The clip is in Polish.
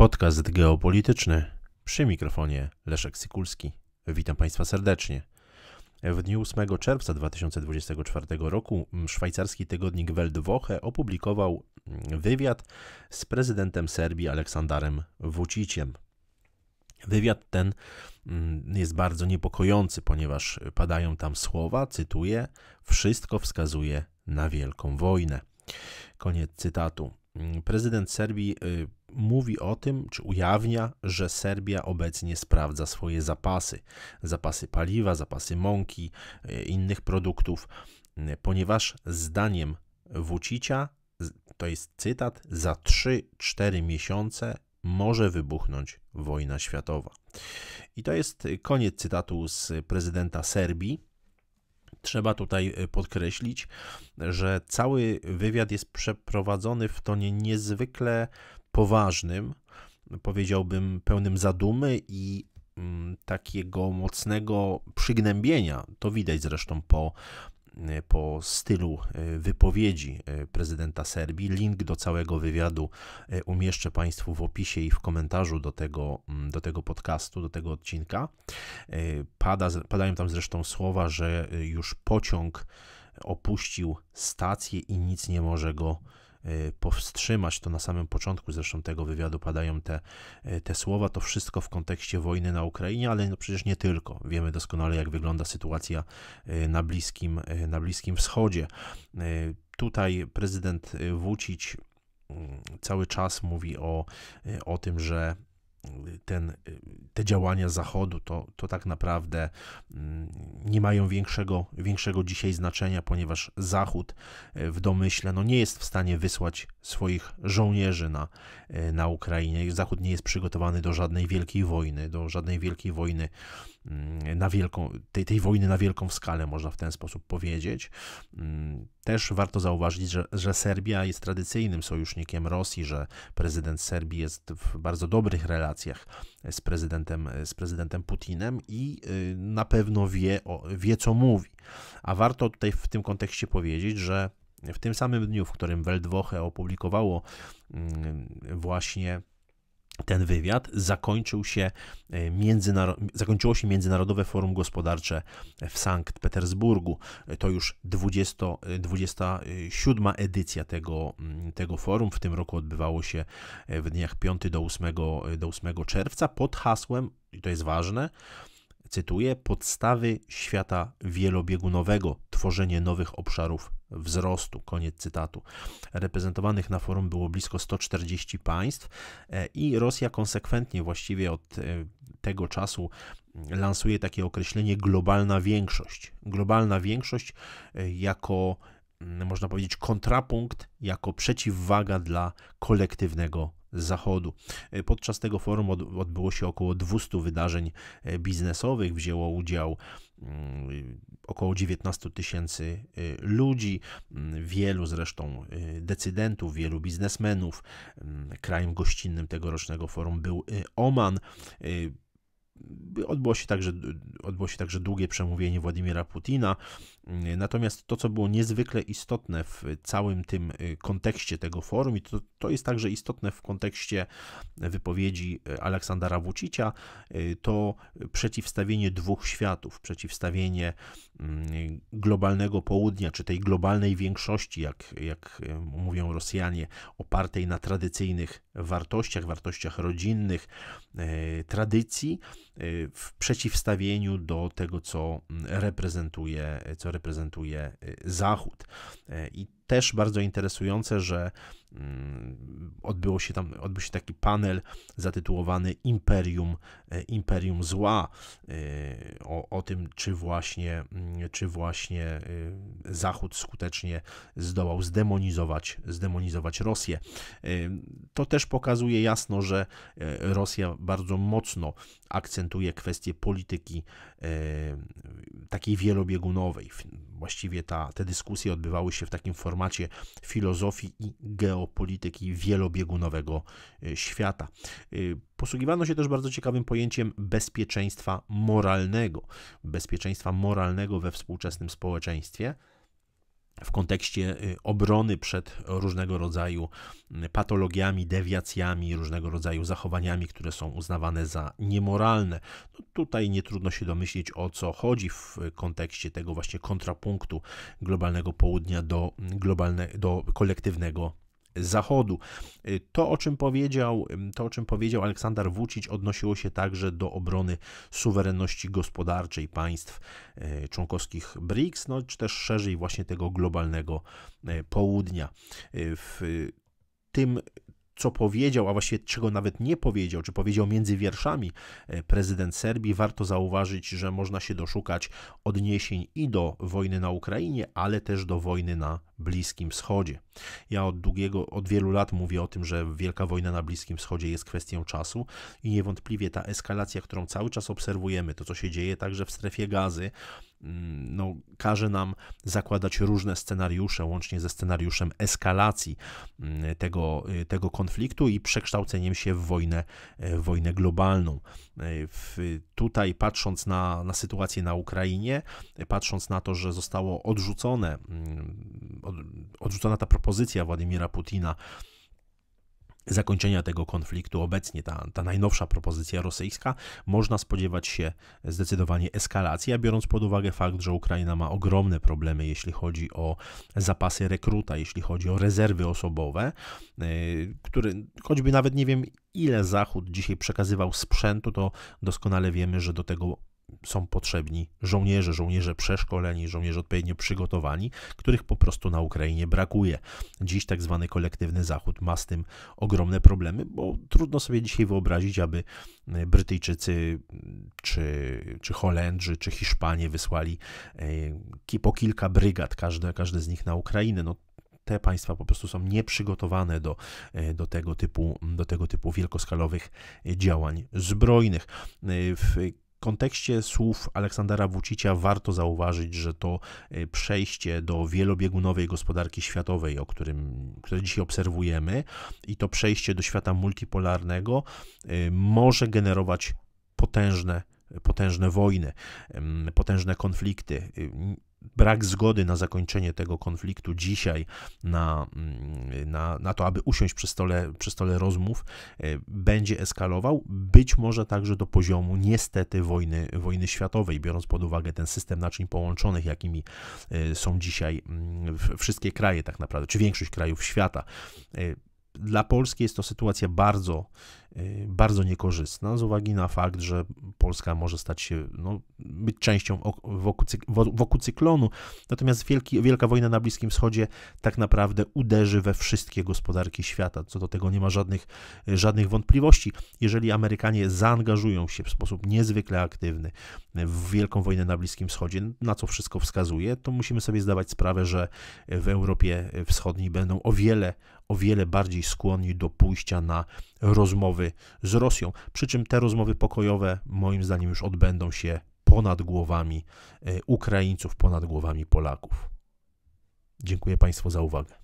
Podcast geopolityczny przy mikrofonie Leszek Sykulski. Witam Państwa serdecznie. W dniu 8 czerwca 2024 roku szwajcarski tygodnik Welt Woche opublikował wywiad z prezydentem Serbii Aleksandarem Vuciciem. Wywiad ten mm, jest bardzo niepokojący, ponieważ padają tam słowa, cytuję: Wszystko wskazuje na wielką wojnę. Koniec cytatu. Prezydent Serbii y, mówi o tym, czy ujawnia, że Serbia obecnie sprawdza swoje zapasy, zapasy paliwa, zapasy mąki, e, innych produktów, e, ponieważ zdaniem Wucicia, to jest cytat, za 3-4 miesiące może wybuchnąć wojna światowa. I to jest e, koniec cytatu z prezydenta Serbii. Trzeba tutaj podkreślić, że cały wywiad jest przeprowadzony w tonie niezwykle poważnym, powiedziałbym pełnym zadumy i mm, takiego mocnego przygnębienia. To widać zresztą po, e, po stylu e, wypowiedzi e, prezydenta Serbii. Link do całego wywiadu umieszczę Państwu w opisie i w komentarzu do tego, mm, do tego podcastu, do tego odcinka. Pada, padają tam zresztą słowa, że już pociąg opuścił stację i nic nie może go Y, powstrzymać. To na samym początku zresztą tego wywiadu padają te, y, te słowa. To wszystko w kontekście wojny na Ukrainie, ale no przecież nie tylko. Wiemy doskonale, jak wygląda sytuacja y, na Bliskim, na Bliskim Wschodzie. Tutaj prezydent Wucić mm, cały czas mówi o, o tym, że ten te działania Zachodu to, to tak naprawdę mm, nie mają większego, większego dzisiaj znaczenia, ponieważ Zachód e, w domyśle no, nie jest w stanie wysłać swoich żołnierzy na, e, na Ukrainie. Zachód nie jest przygotowany do żadnej wielkiej wojny, do żadnej wielkiej wojny mm, na wielką, tej, tej wojny na wielką skalę, można w ten sposób powiedzieć. Mm, też warto zauważyć, że, że Serbia jest tradycyjnym sojusznikiem Rosji, że prezydent Serbii jest w bardzo dobrych relacjach z prezydentem, z prezydentem Putinem i y, na pewno wie, wie co mówi. A warto tutaj w tym kontekście powiedzieć, że w tym samym dniu, w którym Weltwoche opublikowało mm, właśnie ten wywiad, zakończył się e, zakończyło się Międzynarodowe Forum Gospodarcze w Sankt Petersburgu. To już 20, 27 e, edycja tego, mm, tego forum. W tym roku odbywało się e, w dniach 5 do 8, do 8 czerwca pod hasłem, i to jest ważne, cytuję, podstawy świata wielobiegunowego, tworzenie nowych obszarów wzrostu, koniec cytatu. Reprezentowanych na forum było blisko 140 państw e, i Rosja konsekwentnie właściwie od e, tego czasu mm, lansuje takie określenie globalna większość. Globalna większość e, jako mm, można powiedzieć kontrapunkt, jako przeciwwaga dla kolektywnego Zachodu. Podczas tego forum odbyło się około 200 wydarzeń biznesowych, wzięło udział Mm, około 19 tysięcy y, ludzi, mm, wielu zresztą y, decydentów, wielu biznesmenów. Mm, krajem gościnnym tegorocznego forum był y, Oman. Odbyło się, także, odbyło się także długie przemówienie Władimira Putina. Y, natomiast to, co było niezwykle istotne w całym tym y, kontekście tego forum, i to, to jest także istotne w kontekście wypowiedzi y, Aleksandra Wucicia, to przeciwstawienie dwóch światów, przeciwstawienie mm, globalnego południa, czy tej globalnej większości, jak, jak mówią Rosjanie, opartej na tradycyjnych wartościach, wartościach rodzinnych, tradycji, Y, w przeciwstawieniu do tego, co mm, reprezentuje, co reprezentuje y, Zachód. Y, I też bardzo interesujące, że mm, odbyło się tam, odbył się taki panel zatytułowany Imperium, e, Imperium Zła, e, o, o tym, czy właśnie, mm, czy właśnie e, Zachód skutecznie zdołał zdemonizować, zdemonizować Rosję. To też pokazuje jasno, że Rosja bardzo mocno akcentuje kwestię polityki takiej wielobiegunowej właściwie ta, te dyskusje odbywały się w takim formacie filozofii i geopolityki wielobiegunowego e, świata. E, posługiwano się też bardzo ciekawym pojęciem bezpieczeństwa moralnego, bezpieczeństwa moralnego we współczesnym społeczeństwie w kontekście y, obrony przed różnego rodzaju y, patologiami, dewiacjami, różnego rodzaju zachowaniami, które są uznawane za niemoralne. No tutaj nie trudno się domyślić o co chodzi w kontekście tego właśnie kontrapunktu globalnego południa do, globalne, do kolektywnego Zachodu. Y, to, o czym powiedział, to, o czym powiedział Aleksander Vucic, odnosiło się także do obrony suwerenności gospodarczej państw y, członkowskich BRICS, no, czy też szerzej właśnie tego globalnego y, południa. W tym co powiedział, a właściwie czego nawet nie powiedział, czy powiedział między wierszami prezydent Serbii, warto zauważyć, że można się doszukać odniesień i do wojny na Ukrainie, ale też do wojny na Bliskim Wschodzie. Ja od długiego, od wielu lat mówię o tym, że wielka wojna na Bliskim Wschodzie jest kwestią czasu i niewątpliwie ta eskalacja, którą cały czas obserwujemy, to co się dzieje także w strefie gazy, mm, no, każe nam zakładać różne scenariusze, łącznie ze scenariuszem eskalacji mm, tego, y, tego konfliktu i przekształceniem się w wojnę, y, wojnę globalną. Y, w, tutaj, patrząc na, na sytuację na Ukrainie, patrząc na to, że zostało odrzucone, mm, od, odrzucona ta propozycja, propozycja Władimira Putina zakończenia tego konfliktu obecnie, ta, ta najnowsza propozycja rosyjska, można spodziewać się zdecydowanie eskalacji, a biorąc pod uwagę fakt, że Ukraina ma ogromne problemy, jeśli chodzi o zapasy rekruta, jeśli chodzi o rezerwy osobowe, y, który choćby nawet nie wiem, ile Zachód dzisiaj przekazywał sprzętu, to doskonale wiemy, że do tego są potrzebni żołnierze, żołnierze przeszkoleni, żołnierze odpowiednio przygotowani, których po prostu na Ukrainie brakuje. Dziś tak zwany kolektywny Zachód ma z tym ogromne problemy, bo trudno sobie dzisiaj wyobrazić, aby e, Brytyjczycy czy, czy Holendrzy, czy Hiszpanie wysłali e, po kilka brygad, każdy, każdy z nich na Ukrainę. No, te państwa po prostu są nieprzygotowane do, e, do, tego, typu, do tego typu wielkoskalowych działań zbrojnych. W kontekście słów Aleksandra Wucicia warto zauważyć, że to e, przejście do wielobiegunowej gospodarki światowej, o którym, które dzisiaj obserwujemy, i to przejście do świata multipolarnego e, może generować potężne potężne wojny, potężne konflikty brak zgody na zakończenie tego konfliktu dzisiaj, na, mm, na, na to, aby usiąść przy stole, przy stole rozmów, e, będzie eskalował, być może także do poziomu niestety wojny, wojny światowej, biorąc pod uwagę ten system naczyń połączonych, jakimi e, są dzisiaj mm, wszystkie kraje tak naprawdę, czy większość krajów świata. E, dla Polski jest to sytuacja bardzo Y, bardzo niekorzystna z uwagi na fakt, że Polska może stać się, no, być częścią wokół, wokół cyklonu, natomiast wielki, wielka wojna na Bliskim Wschodzie tak naprawdę uderzy we wszystkie gospodarki świata, co do tego nie ma żadnych, żadnych wątpliwości. Jeżeli Amerykanie zaangażują się w sposób niezwykle aktywny w wielką wojnę na Bliskim Wschodzie, na co wszystko wskazuje, to musimy sobie zdawać sprawę, że w Europie Wschodniej będą o wiele, o wiele bardziej skłonni do pójścia na rozmowy rozmowy z Rosją. Przy czym te rozmowy pokojowe, moim zdaniem, już odbędą się ponad głowami e, Ukraińców, ponad głowami Polaków. Dziękuję Państwu za uwagę.